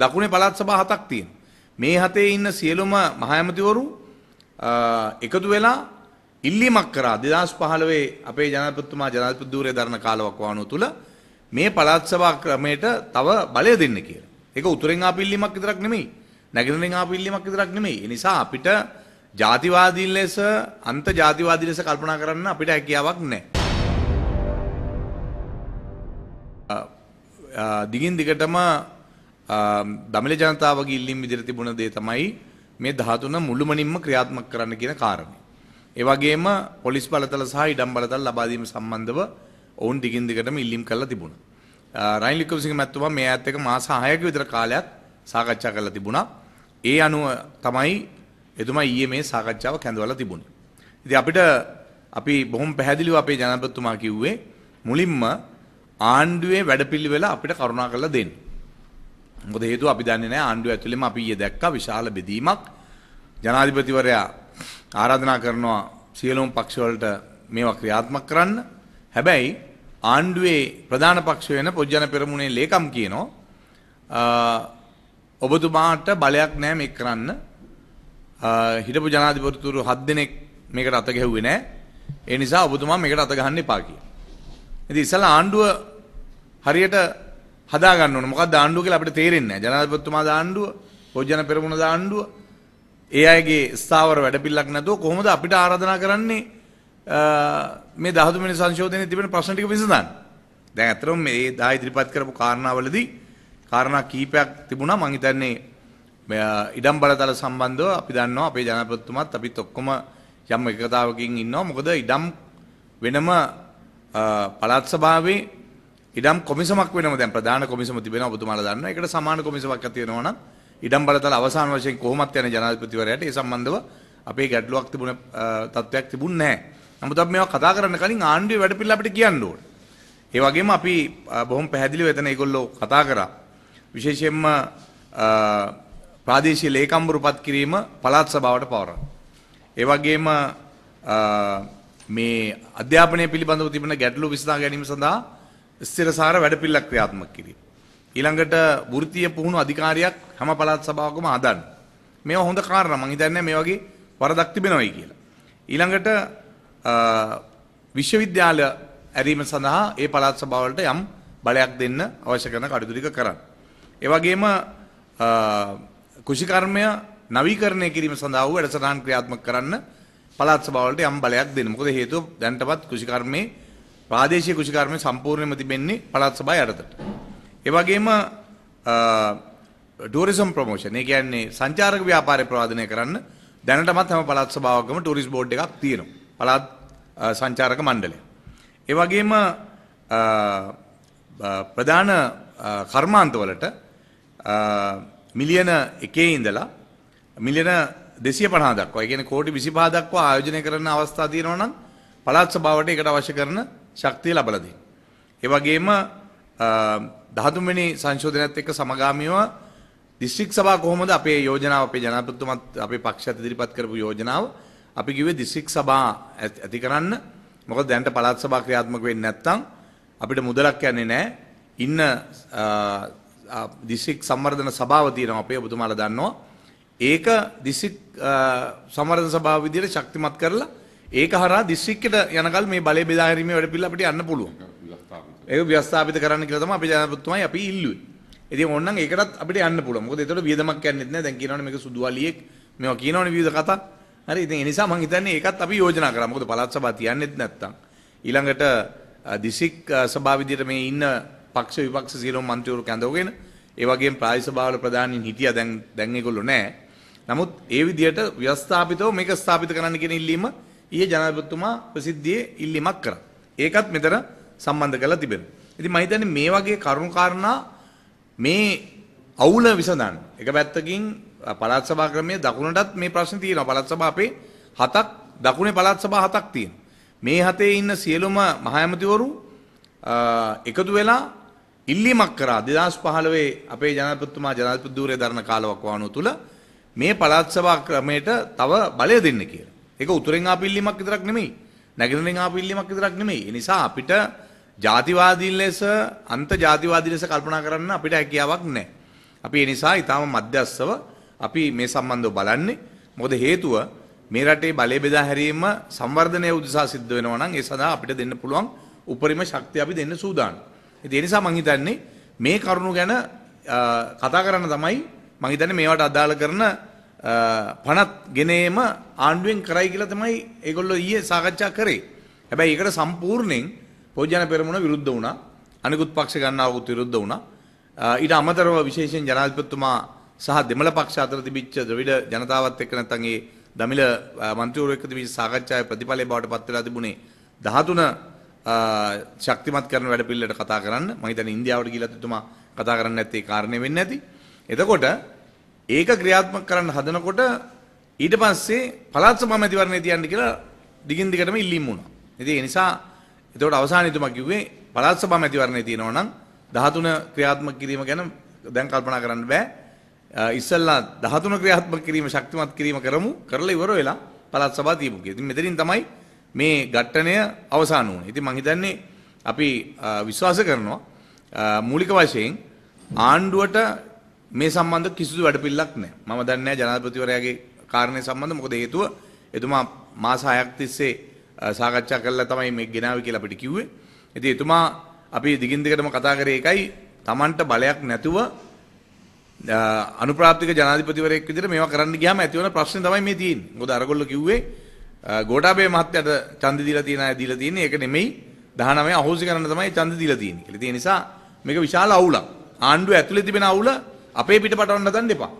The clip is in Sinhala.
දකුණේ පළාත් සභා හතක් තියෙනවා. මේ හතේ ඉන්න සියලුම මහඇමතිවරු එකතු වෙලා ඉල්ලීමක් කරා 2015 අපේ ජනාධිපතිතුමා ජනාධිපති ධූරයේ දරන කාලවක් වano තුල මේ පළාත් සභා ක්‍රමයට තව බලය දෙන්න කියලා. ඒක උතුරෙන් ආපු ඉල්ලීමක් විතරක් නෙමෙයි. නැගෙනහිරින් ආපු ඉල්ලීමක් විතරක් නෙමෙයි. ඒ නිසා අපිට ජාතිවාදී ලෙස අන්ත ජාතිවාදී ලෙස කල්පනා කරන්න අපිට හැකියාවක් නැහැ. දිගින් දිගටම දමිල ජනතාවගේ ඉල්ලීම් විදිහට තිබුණ දේ තමයි මේ 13 මුළුමනින්ම ක්‍රියාත්මක කරන්න කියන කාරණේ. ඒ වගේම පොලිස් බලතල සහ ඉඩම් බලතල ලබා දීම සම්බන්ධව ඔවුන් දිගින් දිගටම ඉල්ලීම් කරලා තිබුණා. රයින් ලිකෝසිංහ මැතිතුමා මේ ඇත් එක මාස 6ක විතර කාලයක් සාකච්ඡා කරලා තිබුණා. ඒ අනුව තමයි එතුමා ඊයේ මේ සාකච්ඡාව කැඳවලා තිබුණේ. ඉතින් අපිට අපි බොහොම පැහැදිලිව අපේ ජනාධිපතිතුමා කිව්වේ මුලින්ම ආණ්ඩුවේ වැඩපිළිවෙල අපිට කරුණා කරලා දෙන්න. මොකද හේතුව අපි දන්නේ නැහැ ආණ්ඩුව ඇතුළෙම අපි ඊයේ දැක්කා විශාල බෙදීමක් ජනාධිපතිවරයා ආරාධනා කරනවා සියලුම පක්ෂවලට මේවා ක්‍රියාත්මක කරන්න හැබැයි ආණ්ඩුවේ ප්‍රධාන පක්ෂ වෙන පොජ්ජන පෙරමුණේ ලේකම් කියනවා ඔබතුමාට බලයක් නැහැ මේක කරන්න හිටපු ජනාධිපතිතුරු 7 දෙනෙක් මේකට අත ගැහුවේ නැහැ ඒ නිසා ඔබතුමා මේකට අත ගහන්න එපා කියලා. ඉතින් ඉස්සලා ආණ්ඩුව හරියට හදා ගන්න ඕන. මොකක්ද ආණ්ඩුව කියලා අපිට තේරෙන්නේ නැහැ. ජනාධිපතිතුමා දාණ්ඩුව, පොජන පෙරමුණ දාණ්ඩුව, ඒ අයගේ ස්ථාවර වැඩපිළිවෙලක් නැතුව කොහොමද අපිට ආරාධනා කරන්නේ මේ 13 වෙනි සංශෝධනයේ තිබෙන ප්‍රශ්න ටික විසඳන්න. දැන් අතරම මේ 10 ඉදිරිපත් කරපු කාරණාවලදී කාරණා කීපයක් තිබුණා මම හිතන්නේ ඉඩම් බලතල සම්බන්ධව අපි දන්නවා අපේ ජනපතිතුමත් අපිත් ඔක්කොම යම් එකතාවකින් ඉන්නවා මොකද ඉඩම් වෙනම පළාත් සභාවේ ඉඩම් කොමිසමක් වෙනවා දැන් ප්‍රධාන කොමිසම තිබෙනවා ඔබතුමාලා දන්නවා. ඒකට සමාන කොමිසමක් ඇති වෙනවා නම් ඉඩම් බලතල අවසාන වශයෙන් කොහොමත් යන ජනාධිපතිවරයාට ඒ සම්බන්ධව අපේ ගැටලුවක් තිබුණ තත්ත්වයක් තිබුණ නැහැ. නමුත් අපි මේවා කතා කරන්න කලින් ආණ්ඩුවේ වැඩ පිළිවෙල අපිට කියන්න ඕනේ. ඒ වගේම අපි බොහොම පැහැදිලිව එතන ඒගොල්ලෝ කතා කරා. විශේෂයෙන්ම ප්‍රාදේශීය ලේකම්වරුපත් කිරීම පළාත් සභාවට පවරන. ඒ වගේම මේ අධ්‍යාපනය පිළිබඳව තිබෙන ගැටලු විසඳා ගැනීම සඳහා ස්ථිරසාර වැඩපිළිවෙලක් ක්‍රියාත්මක කිරීම. ඊළඟට වෘත්තීය පුහුණු අධිකාරියක් හැම පළාත් සභාවකම හදන්න. මේවා හොඳ කාරණා මම හිතන්නේ මේ වගේ වරදක් තිබෙනවයි කියලා. ඊළඟට විශ්වවිද්‍යාල ඇරීම සඳහා ඒ පළාත් සභාවලට යම් බලයක් දෙන්න අවශ්‍ය කරන කටයුතු ටික කරන්න. ඒ වගේම කෘෂිකර්මය නවීකරණය කිරීම සඳහා වූ වැඩසටහන් ක්‍රියාත්මක කරන්න පළාත් සභාවලට යම් බලයක් දෙන්න. මොකද හේතුව දැනටමත් කෘෂිකර්මයේ ප්‍රාදේශීය කෘෂිකාර්මය සම්පූර්ණයෙන්ම තිබෙන්නේ පළාත් සභාව යටතට. ඒ වගේම ටූරිසම් ප්‍රොමෝෂන් ඒ කියන්නේ සංචාරක ව්‍යාපාරය ප්‍රවාදනය කරන්න දැනටමත් හැම පළාත් සභාවකම ටූරිස් බෝඩ් එකක් තියෙනවා. පළාත් සංචාරක මණ්ඩලය. ඒ වගේම ප්‍රධාන කර්මාන්තවලට මිලියන 1 ඉඳලා මිලියන 250 දක්වා, ඒ කියන්නේ කෝටි 25 දක්වා ආයෝජනය කරන අවස්ථා තියෙනවා නම් පළාත් සභාවට ඒකට අවශ්‍ය කරන ශක්තිය ලබලා දෙනවා. ඒ වගේම 13 වෙනි සංශෝධනයත් එක්ක සමගාමීව දිස්ත්‍රික් සභා කොහොමද අපේ යෝජනාව අපේ ජනාධිපතිතුමත් අපේ පක්ෂයත් ඉදිරිපත් කරපු යෝජනාව අපි කිව්වේ දිස්ත්‍රික් සභා ඇති කරන්න මොකද දැනට පළාත් සභා ක්‍රියාත්මක වෙන්නේ නැත්නම් අපිට මුදලක් යන්නේ නැහැ. ඉන්න දිස්ත්‍රික් සම්වර්ධන සභාව තියෙනවා අපේ ඔබතුමාලා දන්නවා. ඒක දිස්ත්‍රික් සම්වර්ධන සභාව විදිහට ශක්තිමත් කරලා ඒක හරහා දිස්ත්‍රික්කයට යනකල් මේ බලය බෙදා හැරීමේ වැඩපිළිවෙල අපිට යන්න පුළුවන්. ඒක ව්‍යවස්ථාපිත කරන්න කියලා තමයි අපි ජනාධිපතිතුමයි අපි ඉල්ලුවේ. ඉතින් ඕනනම් ඒකටත් අපිට යන්න පුළුවන්. මොකද ඒතකොට වියදමක් යන්නෙත් නැහැ. දැන් කියනවනේ මේක සුදු අලියෙක් මේවා කියනවනේ විවිධ කතා. හරි ඉතින් ඒ නිසා මම හිතන්නේ ඒකත් අපි යෝජනා කරා. මොකද පළාත් සභාව තියන්නෙත් නැත්තම් ඊළඟට දිසික් සභාව විදියට මේ ඉන්න පක්ෂ විපක්ෂ සියලුම මන්ත්‍රීවරු කැඳවගෙන ඒ වගේම ප්‍රාදේශ සභාවල ප්‍රධානීන් හිටියා දැන් දැන් ඒගොල්ලෝ නැහැ. නමුත් ඒ විදියට ව්‍යවස්ථාපිතව මේක ස්ථාපිත කරන්න කියන ඉල්ලීම ඊයේ ජනාධිපතිතුමා ප්‍රසිද්ධියේ ඉල්ලීමක් කරා. ඒකත් මෙතන සම්බන්ධ කරලා තිබෙනවා. ඉතින් මම හිතන්නේ මේ වගේ කරුණු කාරණා මේ අවුල විසඳන්න. එක පැත්තකින් පළාත් සභා ක්‍රමයේ දකුණටත් මේ ප්‍රශ්නේ තියෙනවා. පළාත් සභා අපේ හතක් දකුණේ පළාත් සභා හතක් තියෙනවා. මේ හතේ ඉන්න සියලුම මහඇමතිවරු එකතු වෙලා ඉල්ලීමක් කරා 2015 අපේ ජනාධිපතිතුමා ජනාධිපති ධූරය දරන කාලවක් වano තුල මේ පළාත් සභා ක්‍රමයට තව බලය දෙන්න කියලා. ඒක උතුරෙන් ආපිල්ලීමක් විතරක් නෙමෙයි. නැගෙනහිරින් ආපිල්ලීමක් විතරක් නෙමෙයි. ඒ නිසා අපිට ජාතිවාදී ලෙස අන්ත ජාතිවාදී ලෙස කල්පනා කරන්න අපිට හැකියාවක් නැහැ. අපි ඒ නිසා ඊටාම මධ්‍යස්ව අපි මේ සම්බන්ධව බලන්නේ. මොකද හේතුව මේ රටේ බලය බෙදා හැරීම සංවර්ධනය උදෙසා සිද්ධ වෙනවා නම් ඒ සඳහා අපිට දෙන්න පුළුවන් උපරිම ශක්තිය අපි දෙන්න සූදානම්. ඉතින් ඒ නිසා මම හිතන්නේ මේ කරුණු ගැන කතා කරන්න තමයි මම හිතන්නේ මේවට අදාළ කරන පනත් ගෙනේම ආණ්ඩුවෙන් කරයි කියලා තමයි ඒගොල්ලෝ ඊයේ සාකච්ඡා කරේ. හැබැයි ඒකට සම්පූර්ණයෙන් පොජන පෙරමුණ විරුද්ධ වුණා. අනිකුත් පක්ෂ ගන්නවකුත් විරුද්ධ වුණා. ඊට අමතරව විශේෂයෙන් ජනාධිපතිතුමා සහ දෙමළ පක්ෂ අතර තිබිච්ච ද්‍රවිඩ ජනතාවත් එක්ක නැත්නම් ඒ දමිළ മന്ത്രിවරු එක්ක තිබිච්ච සාකච්ඡාවේ ප්‍රතිඵලය බවට පත් වෙලා තිබුණේ 13 ශක්තිමත් කරන වැඩ පිළිවෙලට කතා කරන්න. මම හිතන්නේ ඉන්දියාවට ගිහිල්ලා තුමා කතා කරන්න නැත්තේ ඒ කාරණේ වෙන්නේ නැති. එතකොට ඒක ක්‍රියාත්මක කරන්න හදනකොට ඊට පස්සේ පළාත් සභා මැතිවරණේ තියන්න කියලා දිගින් දිගටම ඉල්ලීම් වුණා. ඉතින් ඒ නිසා එතකොට අවසානයේතුමා කිව්වේ පළාත් සභා මැතිවරණේ තියෙනවා නම් 13 ක්‍රියාත්මක කිරීම ගැන දැන් කල්පනා කරන්න බෑ. ඉස්සල්ලා 13 ක්‍රියාත්මක කිරීම ශක්තිමත් කිරීම කරමු කරලා ඉවර වෙලා පළාත් සභා තියමු කියලා. ඉතින් මෙතනින් තමයි මේ ඝට්ටණය අවසන් වුණේ. ඉතින් මම හිතන්නේ අපි විශ්වාස කරනවා මූලික වශයෙන් ආණ්ඩුවට මේ සම්බන්ධ කිසිදු වැඩපිළිවෙලක් නැහැ. මම දන්නේ නැහැ ජනාධිපතිවරයාගේ කාරණේ සම්බන්ධ මොකද හේතුව එතුමා මාස 6ක් තිස්සේ සාකච්ඡා කරලා තමයි මේ ගෙනාවේ කියලා අපිට කිව්වේ. ඉතින් එතුමා අපි දිගින් දිගටම කතා කරේ එකයි Tamanට බලයක් නැතුව අනුප්‍රාප්තික ජනාධිපතිවරයෙක් විදිහට මේවා කරන්න ගියාම ඇති වෙන ප්‍රශ්නේ තමයි මේ තියෙන්නේ. මොකද අරගොල්ලෝ කිව්වේ ගෝඨාභය මහත්තයාට ඡන්ද දීලා තියෙන අය දීලා තියෙන්නේ ඒක නෙමෙයි 19 අහෝසි කරන්න තමයි ඡන්ද දීලා තියෙන්නේ. ඒ නිසා මේක විශාල අවුලක්. ආණ්ඩුව ඇතුලේ තිබෙන අවුල අපේ පිටපටවන්න දන්න එපා.